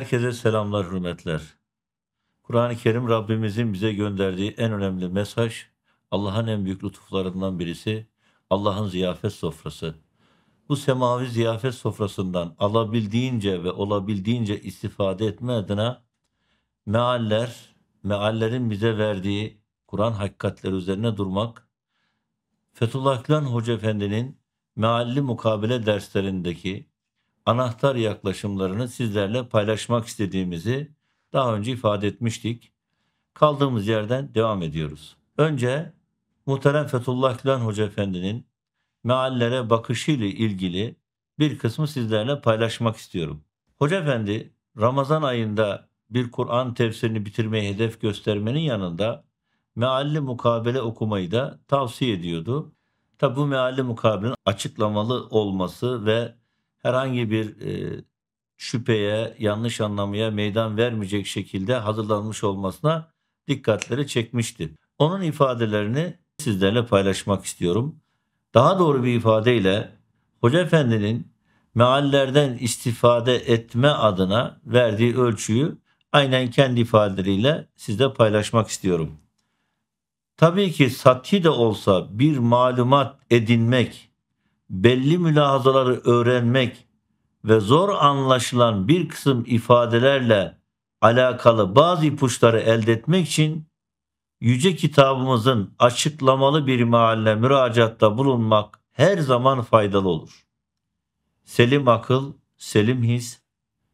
Herkese selamlar, hürmetler. Kur'an-ı Kerim Rabbimizin bize gönderdiği en önemli mesaj, Allah'ın en büyük lütuflarından birisi, Allah'ın ziyafet sofrası. Bu semavi ziyafet sofrasından alabildiğince ve olabildiğince istifade etme adına mealler, meallerin bize verdiği Kur'an hakikatleri üzerine durmak, Fethullah Gülen Hoca Efendi'nin mealli mukabele derslerindeki anahtar yaklaşımlarını sizlerle paylaşmak istediğimizi daha önce ifade etmiştik. Kaldığımız yerden devam ediyoruz. Önce muhterem Fethullah Gülen Hoca Efendi'nin meallere bakışı ile ilgili bir kısmı sizlerle paylaşmak istiyorum. Hoca Efendi Ramazan ayında bir Kur'an tefsirini bitirmeyi hedef göstermenin yanında mealli mukabele okumayı da tavsiye ediyordu. Tabi bu mealli mukabelenin açıklamalı olması ve herhangi bir e, şüpheye, yanlış anlamaya meydan vermeyecek şekilde hazırlanmış olmasına dikkatleri çekmişti. Onun ifadelerini sizlerle paylaşmak istiyorum. Daha doğru bir ifadeyle Hoca Efendi'nin meallerden istifade etme adına verdiği ölçüyü aynen kendi ifadeleriyle sizle paylaşmak istiyorum. Tabii ki sathi de olsa bir malumat edinmek belli mülahazaları öğrenmek ve zor anlaşılan bir kısım ifadelerle alakalı bazı ipuçları elde etmek için yüce kitabımızın açıklamalı bir mealine müracaatta bulunmak her zaman faydalı olur. Selim akıl, selim his,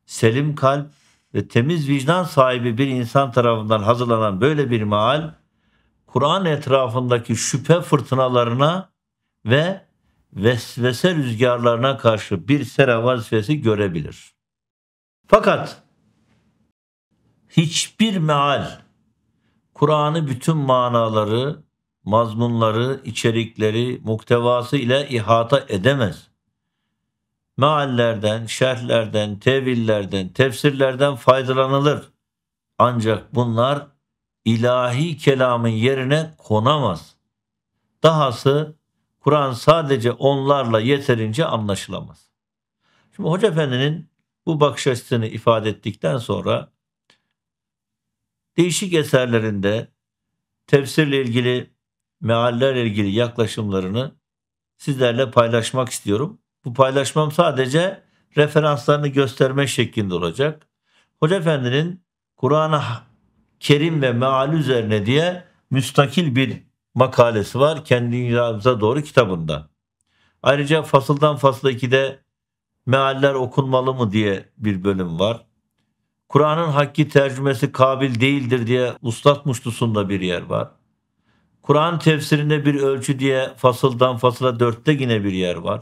selim kalp ve temiz vicdan sahibi bir insan tarafından hazırlanan böyle bir maal, Kur'an etrafındaki şüphe fırtınalarına ve vesvese rüzgarlarına karşı bir sera vazifesi görebilir. Fakat hiçbir meal Kur'an'ı bütün manaları, mazmunları, içerikleri, muhtevası ile ihata edemez. Meallerden, şerhlerden, tevillerden, tefsirlerden faydalanılır. Ancak bunlar ilahi kelamın yerine konamaz. Dahası Kur'an sadece onlarla yeterince anlaşılamaz. Şimdi Hoca Efendi'nin bu bakış açısını ifade ettikten sonra değişik eserlerinde tefsirle ilgili, meallerle ilgili yaklaşımlarını sizlerle paylaşmak istiyorum. Bu paylaşmam sadece referanslarını gösterme şeklinde olacak. Hoca Efendi'nin Kur'an'a Kerim ve meal üzerine diye müstakil bir makalesi var kendi dünyamıza doğru kitabında. Ayrıca fasıldan fasla 2'de mealler okunmalı mı diye bir bölüm var. Kur'an'ın hakki tercümesi kabil değildir diye Ustat Muştusu'nda bir yer var. Kur'an tefsirinde bir ölçü diye fasıldan fasıla dörtte yine bir yer var.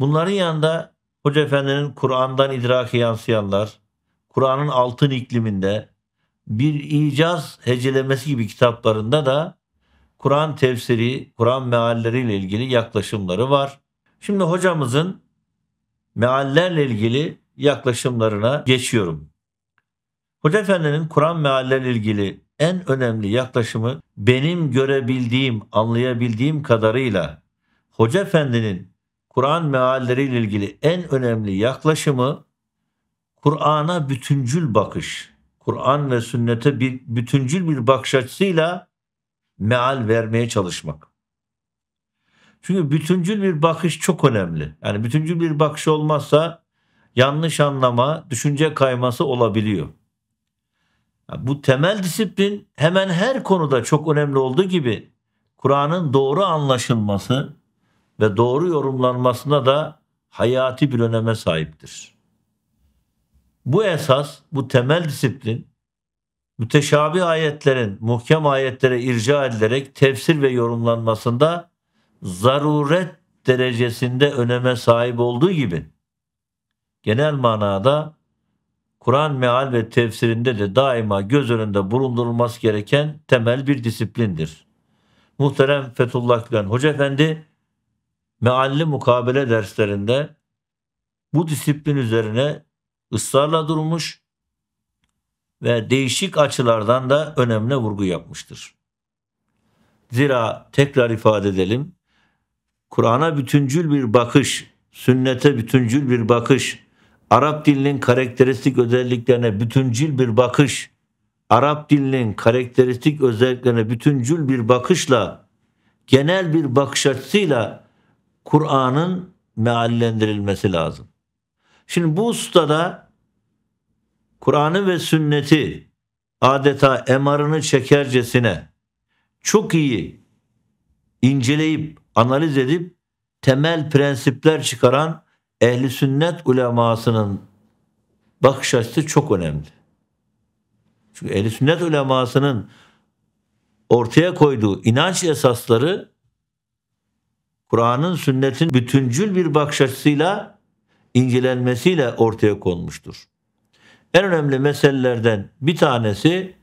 Bunların yanında Hoca Efendi'nin Kur'an'dan idraki yansıyanlar, Kur'an'ın altın ikliminde bir icaz hecelemesi gibi kitaplarında da Kur'an tefsiri, Kur'an mealleriyle ilgili yaklaşımları var. Şimdi hocamızın meallerle ilgili yaklaşımlarına geçiyorum. Hoca Efendi'nin Kur'an meallerle ilgili en önemli yaklaşımı benim görebildiğim, anlayabildiğim kadarıyla Hoca Efendi'nin Kur'an mealleriyle ilgili en önemli yaklaşımı Kur'an'a bütüncül bakış. Kur'an ve sünnete bir bütüncül bir bakış açısıyla meal vermeye çalışmak. Çünkü bütüncül bir bakış çok önemli. Yani bütüncül bir bakış olmazsa yanlış anlama, düşünce kayması olabiliyor. Bu temel disiplin hemen her konuda çok önemli olduğu gibi Kur'an'ın doğru anlaşılması ve doğru yorumlanmasına da hayati bir öneme sahiptir. Bu esas, bu temel disiplin müteşabih ayetlerin muhkem ayetlere irca edilerek tefsir ve yorumlanmasında zaruret derecesinde öneme sahip olduğu gibi genel manada Kur'an meal ve tefsirinde de daima göz önünde bulundurulması gereken temel bir disiplindir. Muhterem Fethullah Gülen Hoca Efendi mealli mukabele derslerinde bu disiplin üzerine ısrarla durmuş ve değişik açılardan da önemli vurgu yapmıştır. Zira tekrar ifade edelim, Kur'an'a bütüncül bir bakış, sünnete bütüncül bir bakış, Arap dilinin karakteristik özelliklerine bütüncül bir bakış, Arap dilinin karakteristik özelliklerine bütüncül bir bakışla, genel bir bakış açısıyla Kur'an'ın meallendirilmesi lazım. Şimdi bu ustada Kur'an'ı ve sünneti adeta emarını çekercesine çok iyi inceleyip analiz edip temel prensipler çıkaran ehli sünnet ulemasının bakış açısı çok önemli. Çünkü ehli sünnet ulemasının ortaya koyduğu inanç esasları Kur'an'ın sünnetin bütüncül bir bakış açısıyla incelenmesiyle ortaya konmuştur. En önemli meselelerden bir tanesi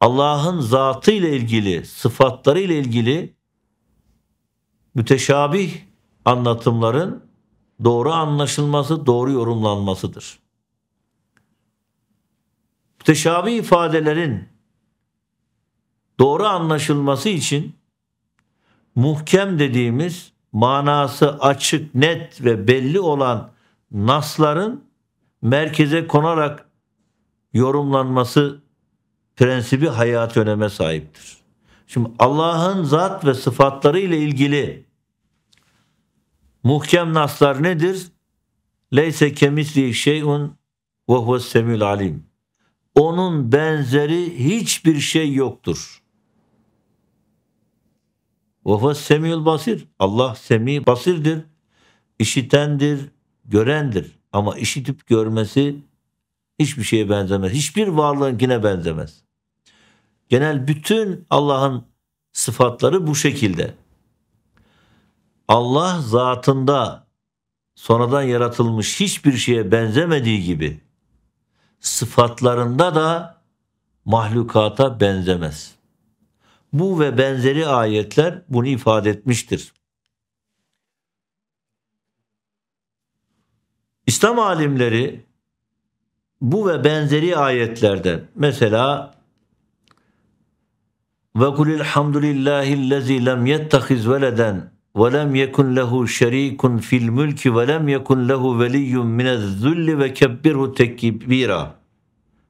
Allah'ın zatı ile ilgili, sıfatları ile ilgili müteşabih anlatımların doğru anlaşılması, doğru yorumlanmasıdır. Müteşabih ifadelerin doğru anlaşılması için muhkem dediğimiz manası açık, net ve belli olan nasların merkeze konarak yorumlanması prensibi hayat öneme sahiptir. Şimdi Allah'ın zat ve sıfatları ile ilgili muhkem naslar nedir? Leyse kemisli şeyun ve huves semil alim. Onun benzeri hiçbir şey yoktur. Ve huves semil basir. Allah semi basirdir, işitendir, görendir ama işitip görmesi hiçbir şeye benzemez. Hiçbir varlığınkine benzemez. Genel bütün Allah'ın sıfatları bu şekilde. Allah zatında sonradan yaratılmış hiçbir şeye benzemediği gibi sıfatlarında da mahlukata benzemez. Bu ve benzeri ayetler bunu ifade etmiştir. İslam alimleri bu ve benzeri ayetlerde mesela ve kulil hamdülillahillezî lem yettehiz veleden ve lem yekun lehu şerikun fil mülki ve lem yekun lehu veliyyun minezzulli ve kebbirhu tekbira.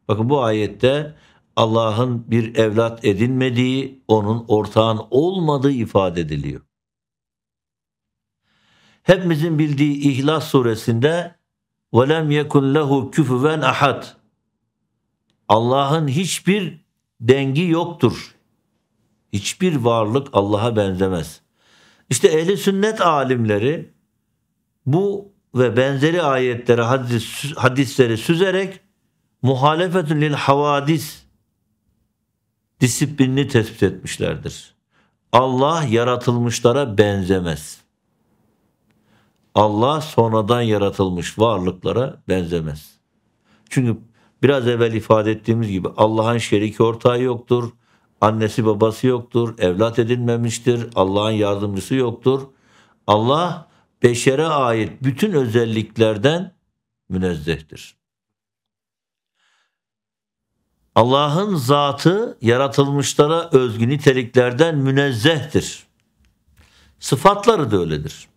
Bakın bu ayette Allah'ın bir evlat edinmediği, onun ortağın olmadığı ifade ediliyor. Hepimizin bildiği İhlas suresinde ve lem yekun lehu ahad. Allah'ın hiçbir dengi yoktur. Hiçbir varlık Allah'a benzemez. İşte ehli sünnet alimleri bu ve benzeri ayetleri hadis, hadisleri süzerek muhalefetün lil havadis disiplinini tespit etmişlerdir. Allah yaratılmışlara benzemez. Allah sonradan yaratılmış varlıklara benzemez. Çünkü biraz evvel ifade ettiğimiz gibi Allah'ın şeriki ortağı yoktur. Annesi babası yoktur. Evlat edinmemiştir. Allah'ın yardımcısı yoktur. Allah beşere ait bütün özelliklerden münezzehtir. Allah'ın zatı yaratılmışlara özgü niteliklerden münezzehtir. Sıfatları da öyledir.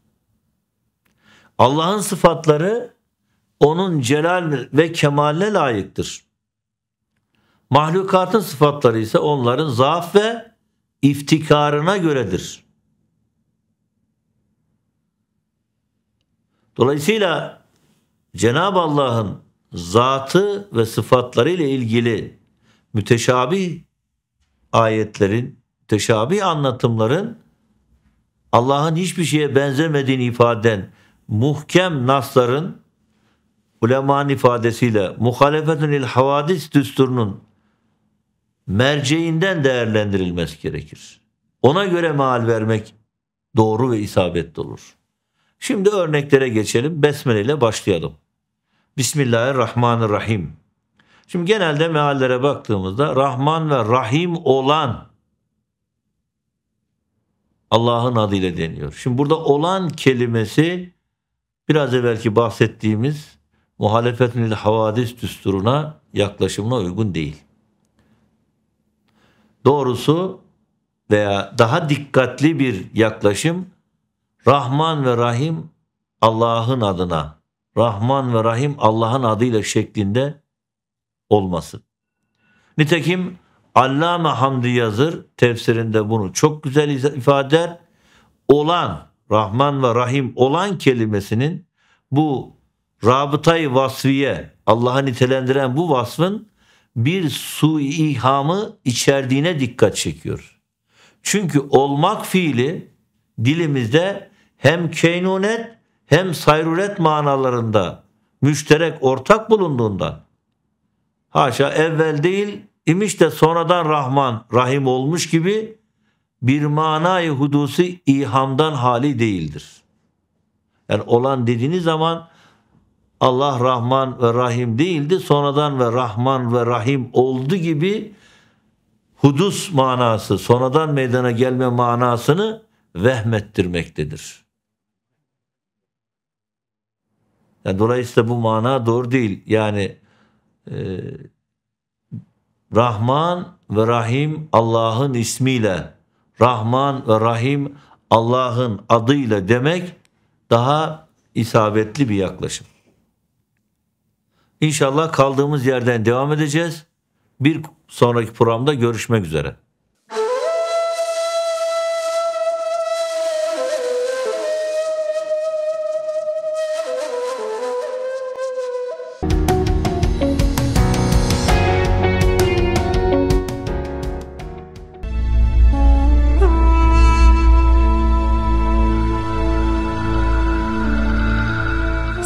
Allah'ın sıfatları onun celal ve kemaline layıktır. Mahlukatın sıfatları ise onların zaaf ve iftikarına göredir. Dolayısıyla Cenab-ı Allah'ın zatı ve sıfatları ile ilgili müteşabih ayetlerin, müteşabih anlatımların Allah'ın hiçbir şeye benzemediğini ifade eden muhkem nasların ulemanın ifadesiyle il havadis düsturunun merceğinden değerlendirilmesi gerekir. Ona göre meal vermek doğru ve isabetli olur. Şimdi örneklere geçelim. Besmele ile başlayalım. Bismillahirrahmanirrahim. Şimdi genelde meallere baktığımızda Rahman ve Rahim olan Allah'ın adıyla deniyor. Şimdi burada olan kelimesi biraz evvelki bahsettiğimiz muhalefetinil havadis düsturuna yaklaşımına uygun değil. Doğrusu veya daha dikkatli bir yaklaşım Rahman ve Rahim Allah'ın adına, Rahman ve Rahim Allah'ın adıyla şeklinde olması. Nitekim Allame Hamdi Yazır tefsirinde bunu çok güzel ifade eder. Olan Rahman ve Rahim olan kelimesinin bu rabıtayı vasfiye Allah'ı nitelendiren bu vasfın bir su ihamı içerdiğine dikkat çekiyor. Çünkü olmak fiili dilimizde hem keynunet hem sayruret manalarında müşterek ortak bulunduğundan haşa evvel değil imiş de sonradan Rahman Rahim olmuş gibi bir manayı hudusu ihamdan hali değildir. Yani olan dediğiniz zaman Allah Rahman ve Rahim değildi. Sonradan ve Rahman ve Rahim oldu gibi hudus manası, sonradan meydana gelme manasını vehmettirmektedir. Yani dolayısıyla bu mana doğru değil. Yani e, Rahman ve Rahim Allah'ın ismiyle Rahman ve Rahim Allah'ın adıyla demek daha isabetli bir yaklaşım. İnşallah kaldığımız yerden devam edeceğiz. Bir sonraki programda görüşmek üzere.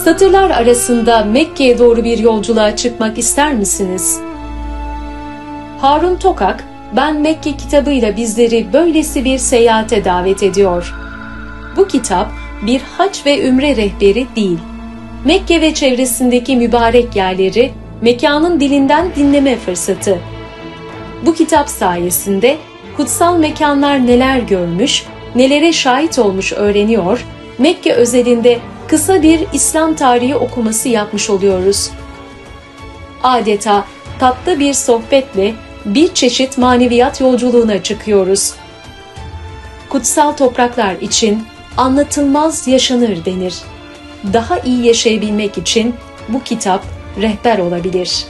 Satırlar arasında Mekke'ye doğru bir yolculuğa çıkmak ister misiniz? Harun Tokak, Ben Mekke kitabıyla bizleri böylesi bir seyahate davet ediyor. Bu kitap bir haç ve ümre rehberi değil. Mekke ve çevresindeki mübarek yerleri, mekanın dilinden dinleme fırsatı. Bu kitap sayesinde kutsal mekanlar neler görmüş, nelere şahit olmuş öğreniyor, Mekke özelinde kısa bir İslam tarihi okuması yapmış oluyoruz. Adeta tatlı bir sohbetle bir çeşit maneviyat yolculuğuna çıkıyoruz. Kutsal topraklar için anlatılmaz yaşanır denir. Daha iyi yaşayabilmek için bu kitap rehber olabilir.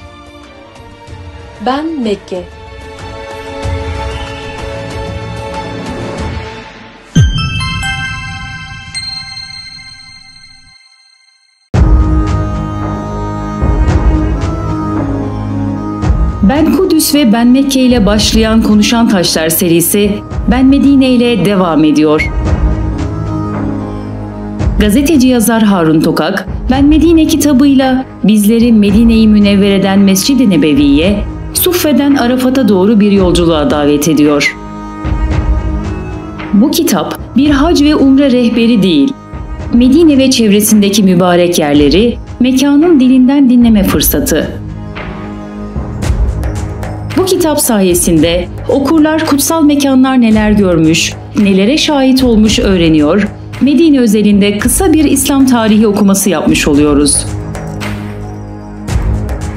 Ben Mekke Ben Kudüs ve Ben Mekke ile başlayan Konuşan Taşlar serisi Ben Medine ile devam ediyor. Gazeteci yazar Harun Tokak, Ben Medine kitabıyla bizleri Medine'yi i Münevvere'den Mescid-i Nebevi'ye, Suffe'den Arafat'a doğru bir yolculuğa davet ediyor. Bu kitap bir hac ve umre rehberi değil, Medine ve çevresindeki mübarek yerleri, mekanın dilinden dinleme fırsatı. Bu kitap sayesinde okurlar kutsal mekanlar neler görmüş, nelere şahit olmuş öğreniyor, Medine özelinde kısa bir İslam tarihi okuması yapmış oluyoruz.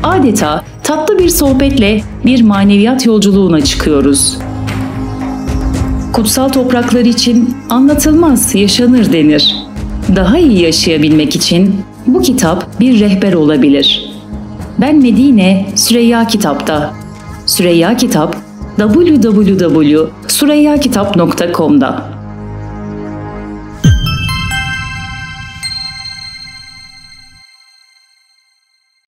Adeta tatlı bir sohbetle bir maneviyat yolculuğuna çıkıyoruz. Kutsal topraklar için anlatılmaz yaşanır denir. Daha iyi yaşayabilmek için bu kitap bir rehber olabilir. Ben Medine Süreyya kitapta Süreyya Kitap www.süreyyakitap.com'da.